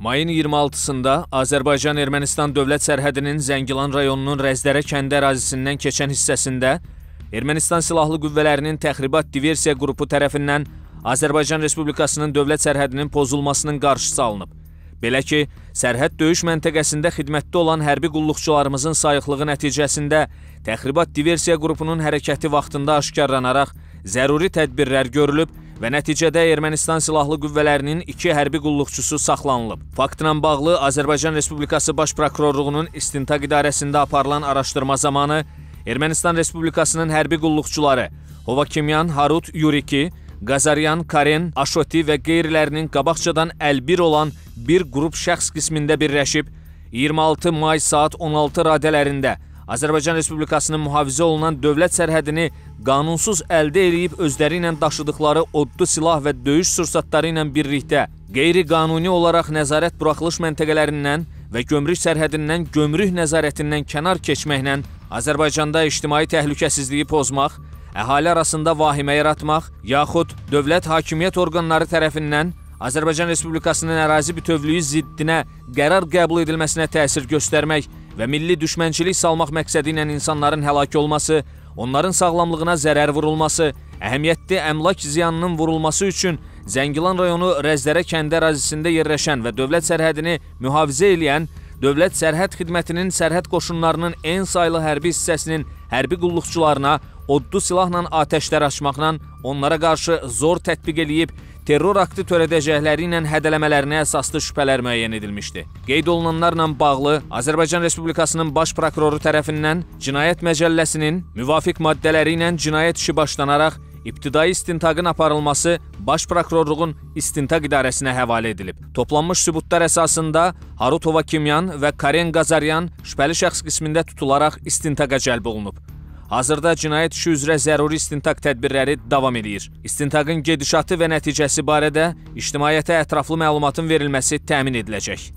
Mayın 26-sında Azərbaycan-Ermənistan dövlət sərhədinin Zəngilan rayonunun Rəzdərə kəndi ərazisindən keçən hissəsində Ermənistan silahlı qüvvələrinin təxribat diversiya qrupu tərəfindən Azərbaycan Respublikasının dövlət sərhədinin pozulmasının qarşısı alınıb. Belə ki, sərhəd döyüş məntəqəsində xidmətdə olan hərbi qulluqçularımızın sayıqlığı nəticəsində təxribat diversiya qrupunun hərəkəti vaxtında aşkarlanaraq zəruri tədbirlər görülüb, və nəticədə Ermənistan silahlı qüvvələrinin iki hərbi qulluqçusu saxlanılıb. Faktla bağlı Azərbaycan Respublikası Baş Prokurorluğunun istintaq idarəsində aparılan araşdırma zamanı Ermənistan Respublikasının hərbi qulluqçuları Hovakimyan Harut Yuriki, Qazaryan Karen Aşoti və qeyrilərinin qabaqcadan əlbir olan bir qrup şəxs qismində birləşib 26 may saat 16 radələrində Azərbaycan Respublikasının mühafizə olunan dövlət sərhədini qanunsuz əldə eləyib özləri ilə daşıdıqları odlu silah və döyüş sursatları ilə birlikdə qeyri-qanuni olaraq nəzarət buraxılış məntəqələrindən və gömrük sərhədindən gömrük nəzarətindən kənar keçməklə Azərbaycanda ictimai təhlükəsizliyi pozmaq, əhali arasında vahimə yaratmaq, yaxud dövlət hakimiyyət orqanları tərəfindən Azərbaycan Respublikasının ərazi bütövlüyü ziddinə qərar qəbul edilməsinə təsir göstərmək və milli düşmənçilik salmaq məqsədi ilə insanların həlak olması, onların sağlamlığına zərər vurulması, əhəmiyyətli əmlak ziyanının vurulması üçün Zəngilan rayonu Rəzdərə kəndi ərazisində yerləşən və dövlət sərhədini mühafizə eləyən Dövlət Sərhəd Xidmətinin sərhəd qoşunlarının en saylı hərbi hissəsinin hərbi qulluqçularına odlu silahla atəşlər açmaqla onlara qarşı zor tətbiq eləyib terror aktı törədəcəkləri ilə hədələmələrinə əsaslı şübhələr müəyyən edilmişdi. Qeyd olunanlarla bağlı Azərbaycan Respublikasının Baş prokuroru tərəfindən Cinayət Məcəlləsinin müvafiq maddələri ilə cinayət işi başlanaraq İbtidai istintaqın aparılması Baş Prokurorluğun istintaq idarəsinə həvalə edilib. Toplanmış sübutlar əsasında Harutova Kimyan və Karen Qazaryan şübhəli şəxs qismində tutularaq istintaqa cəlb olunub. Hazırda cinayət işi üzrə zəruri istintaq tədbirləri davam edir. İstintaqın gedişatı və nəticəsi barədə ictimaiyyətə ətraflı məlumatın verilməsi təmin ediləcək.